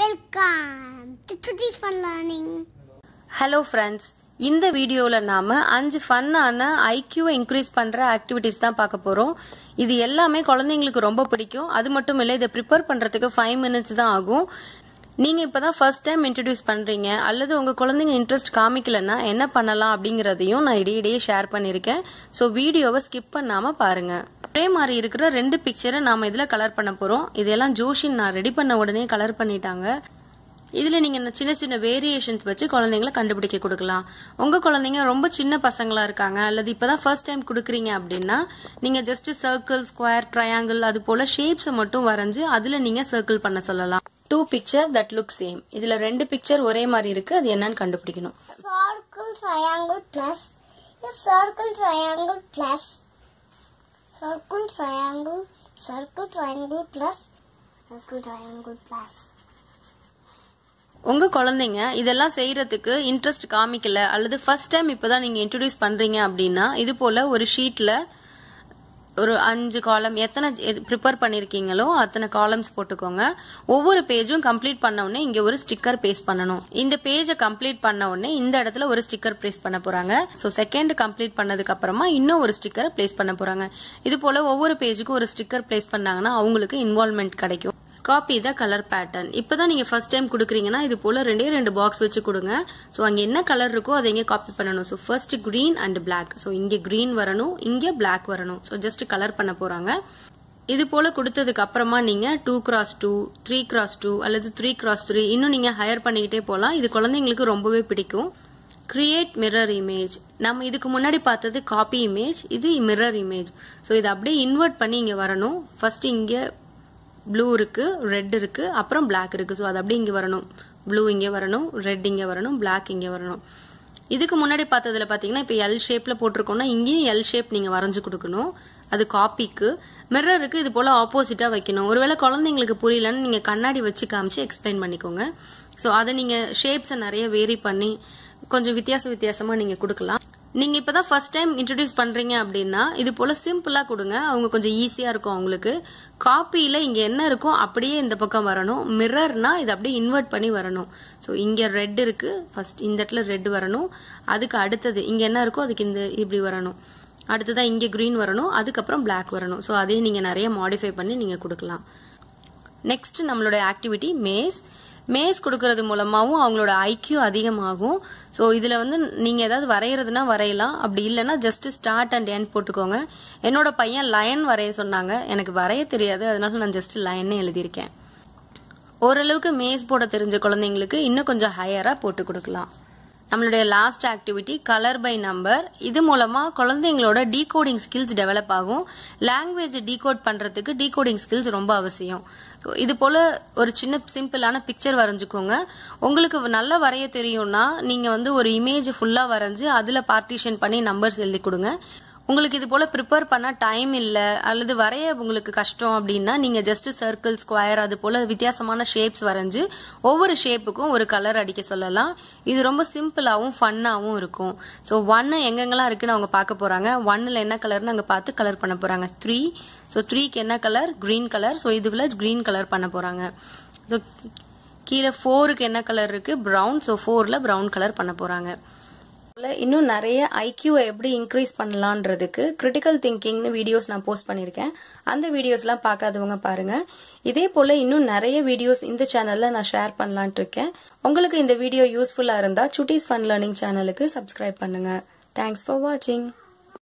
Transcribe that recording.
welcome to Chuttis fun learning hello friends இந்த வீடியோவில் நாம் அஞ்சு ஃபன்னான ஐக்யூ இன்க்ரீஸ் பண்ணுற ஆக்டிவிட்டிஸ் தான் பார்க்க போகிறோம் இது எல்லாமே குழந்தைங்களுக்கு ரொம்ப பிடிக்கும் அது மட்டும் இல்லை இதை ப்ரிப்பேர் பண்ணுறதுக்கு ஃபைவ் மினிட்ஸ் தான் ஆகும் நீங்கள் இப்போ தான் ஃபர்ஸ்ட் டைம் இன்ட்ரடியூஸ் பண்ணுறீங்க அல்லது உங்கள் குழந்தைங்க இன்ட்ரெஸ்ட் காமிக்கலன்னா என்ன பண்ணலாம் அப்படிங்கிறதையும் நான் இடையிடையே ஷேர் பண்ணியிருக்கேன் ஸோ வீடியோவை ஸ்கிப் பண்ணாமல் பாருங்கள் அப்படியே மாதிரி இருக்கிற ரெண்டு பிக்சரை நாம இதுல கலர் பண்ண போறோம் இதெல்லாம் ஜோஷின் நான் ரெடி பண்ண உடனே கலர் பண்ணிட்டாங்க இதுல நீங்க இந்த சின்ன சின்ன வேரியேஷன்ஸ் வச்சு குழந்தைங்கள கண்டுபிடிக்க கொடுக்கலாம் உங்க குழந்தைங்க ரொம்ப சின்ன பசங்களா இருக்காங்க அல்லது இப்பதான் ஃபர்ஸ்ட் டைம் கொடுக்குறீங்க அப்படின்னா நீங்க ஜஸ்ட் சர்க்கிள் ஸ்கொயர் ட்ரையாங்கிள் அது போல ஷேப்ஸை மட்டும் வரைஞ்சு அதுல நீங்க சர்க்கிள் பண்ண சொல்லலாம் two picture that look same இதுல ரெண்டு பிக்சர் ஒரே மாதிரி இருக்கு அது என்னன்னு கண்டுபிடிக்கணும் circle triangle plus circle triangle plus circle triangle circle triangle plus circle triangle plus உங்கள் குழந்தைங்க இதெல்லாம் செய்கிறதுக்கு இன்ட்ரெஸ்ட் காமிக்கல அல்லது ஃபர்ஸ்ட் டைம் இப்போ தான் நீங்கள் இன்ட்ரடியூஸ் பண்ணுறீங்க அப்படின்னா இது போல் ஒரு ஷீட்டில் ஒரு அஞ்சு காலம் எத்தனை ப்ரிப்பேர் பண்ணியிருக்கீங்களோ அத்தனை காலம்ஸ் போட்டுக்கோங்க ஒவ்வொரு பேஜும் கம்ப்ளீட் பண்ண உடனே இங்கே ஒரு ஸ்டிக்கர் பேஸ்ட் பண்ணணும் இந்த பேஜை கம்ப்ளீட் பண்ண உடனே இந்த இடத்துல ஒரு ஸ்டிக்கர் பிளேஸ் பண்ண போறாங்க ஸோ செகண்ட் கம்ப்ளீட் பண்ணதுக்கு அப்புறமா இன்னும் ஒரு ஸ்டிக்கரை பிளேஸ் பண்ண போறாங்க இது போல ஒவ்வொரு பேஜுக்கும் ஒரு ஸ்டிக்கர் பிளேஸ் பண்ணாங்கன்னா அவங்களுக்கு இன்வால்மெண்ட் கிடைக்கும் காப்பி த கலர் பேட்டர்ன் இப்போ தான் நீங்கள் ஃபர்ஸ்ட் டைம் கொடுக்குறீங்கன்னா இது போல் ரெண்டே ரெண்டு பாக்ஸ் வச்சு கொடுங்க ஸோ அங்கே என்ன கலர் இருக்கோ அதை இங்கே காப்பி பண்ணணும் so first green and black so இங்கே க்ரீன் வரணும் இங்கே பிளாக் வரணும் ஸோ ஜஸ்ட் கலர் பண்ண போகிறாங்க இது போல கொடுத்ததுக்கு அப்புறமா நீங்க two cross two three cross two அல்லது த்ரீ கிராஸ் த்ரீ இன்னும் நீங்க ஹையர் பண்ணிக்கிட்டே போகலாம் இது குழந்தைங்களுக்கு ரொம்பவே பிடிக்கும் கிரியேட் மிரர் இமேஜ் நம்ம இதுக்கு முன்னாடி பார்த்தது காப்பி இமேஜ் இது மிரர் இமேஜ் ஸோ இதை அப்படியே இன்வெர்ட் பண்ணி இங்கே வரணும் ஃபர்ஸ்ட் இங்கே ப்ளூ இருக்குது ரெட் இருக்குது அப்புறம் பிளாக் இருக்குது ஸோ அது அப்படியே இங்கே வரணும் ப்ளூ இங்கே வரணும் ரெட் இங்கே வரணும் பிளாக் இங்கே வரணும் இதுக்கு முன்னாடி பார்த்ததுல பார்த்தீங்கன்னா இப்போ எல் ஷேப்பில் போட்டிருக்கோம்னா இங்கேயும் எல் ஷேப் நீங்கள் வரைஞ்சு கொடுக்கணும் அது காப்பிக்கு மிரருக்கு இது போல் ஆப்போசிட்டாக வைக்கணும் ஒருவேளை குழந்தைங்களுக்கு புரியலன்னு நீங்கள் கண்ணாடி வச்சு காமிச்சு எக்ஸ்பிளைன் பண்ணிக்கோங்க ஸோ அதை நீங்கள் ஷேப்ஸை நிறைய வேரி பண்ணி கொஞ்சம் வித்தியாச வித்தியாசமாக நீங்கள் கொடுக்கலாம் நீங்கள் இப்போ தான் ஃபர்ஸ்ட் டைம் இன்ட்ரடியூஸ் பண்ணுறீங்க அப்படின்னா இது போல் சிம்பிளாக கொடுங்க அவங்க கொஞ்சம் ஈஸியாக இருக்கும் அவங்களுக்கு காப்பியில் இங்கே என்ன இருக்கோ அப்படியே இந்த பக்கம் வரணும் மிரர்னா இதை அப்படியே இன்வெர்ட் பண்ணி வரணும் ஸோ இங்கே ரெட் இருக்குது ஃபர்ஸ்ட் இந்த இடத்துல ரெட் வரணும் அதுக்கு அடுத்தது இங்கே என்ன இருக்கோ அதுக்கு இந்த இப்படி வரணும் அடுத்ததாக இங்கே க்ரீன் வரணும் அதுக்கப்புறம் பிளாக் வரணும் ஸோ அதையும் நீங்கள் நிறைய மாடிஃபை பண்ணி நீங்கள் கொடுக்கலாம் நெக்ஸ்ட் நம்மளோட ஆக்டிவிட்டி மேஸ் மேஸ் கொடுக்கறது மூலமாகவும் அவங்களோட ஐக்கியூ அதிகமாகும் ஸோ இதில் வந்து நீங்கள் ஏதாவது வரைகிறதுனா வரையலாம் அப்படி இல்லைன்னா ஜஸ்ட் ஸ்டார்ட் அண்ட் எண்ட் போட்டுக்கோங்க என்னோட பையன் லயன் வரைய சொன்னாங்க எனக்கு வரைய தெரியாது அதனால நான் ஜஸ்ட் லயன்னு எழுதியிருக்கேன் ஓரளவுக்கு மேஸ் போட தெரிஞ்ச குழந்தைங்களுக்கு இன்னும் கொஞ்சம் ஹையராக போட்டு கொடுக்கலாம் நம்மளுடைய last activity colour by number இது மூலமா குழந்தைங்களோட டீகோடிங் ஸ்கில்ஸ் டெவலப் ஆகும் லாங்குவேஜ் டீகோட் பண்றதுக்கு டீகோடிங் ஸ்கில்ஸ் ரொம்ப அவசியம் இது போல ஒரு சின்ன சிம்பிளான பிக்சர் வரைஞ்சுக்கோங்க உங்களுக்கு நல்லா வரைய தெரியும்னா நீங்க வந்து ஒரு இமேஜ் ஃபுல்லா வரைஞ்சு அதுல பார்ட்டிஷன் பண்ணி நம்பர்ஸ் எழுதி கொடுங்க உங்களுக்கு இது போல ப்ரிப்பேர் பண்ண டைம் இல்லை அல்லது வரைய உங்களுக்கு கஷ்டம் அப்படின்னா நீங்க ஜஸ்ட் சர்க்கிள் ஸ்கொயர் அது போல வித்தியாசமான ஷேப்ஸ் வரைஞ்சு ஒவ்வொரு ஷேப்புக்கும் ஒரு கலர் அடிக்க சொல்லலாம் இது ரொம்ப சிம்பிளாகவும் ஃபன்னாகவும் இருக்கும் ஸோ ஒன்னு எங்கெங்கெல்லாம் இருக்குன்னு அவங்க பார்க்க போறாங்க ஒன்னில் என்ன கலர்னு அங்கே பார்த்து கலர் பண்ண போறாங்க த்ரீ ஸோ த்ரீக்கு என்ன கலர் கிரீன் கலர் ஸோ இதுக்குள்ள கிரீன் கலர் பண்ண போறாங்க ஸோ கீழே ஃபோருக்கு என்ன கலர் இருக்கு ப்ரௌன் ஸோ ஃபோரில் ப்ரௌன் கலர் பண்ண போறாங்க இன்னும் நிறைய ஐக்கியூவை எப்படி இன்க்ரீஸ் பண்ணலான்றதுக்கு கிரிட்டிக்கல் திங்கிங்னு வீடியோஸ் நான் போஸ்ட் பண்ணியிருக்கேன் அந்த வீடியோஸ்லாம் பார்க்காதவங்க பாருங்க இதே போல இன்னும் நிறைய வீடியோஸ் இந்த சேனல்ல நான் ஷேர் பண்ணலான் இருக்கேன் உங்களுக்கு இந்த வீடியோ யூஸ்ஃபுல்லா இருந்தா சுட்டீஸ் ஃபன் லேர்னிங் சேனலுக்கு சப்ஸ்கிரைப் பண்ணுங்க தேங்க்ஸ் ஃபார் வாட்சிங்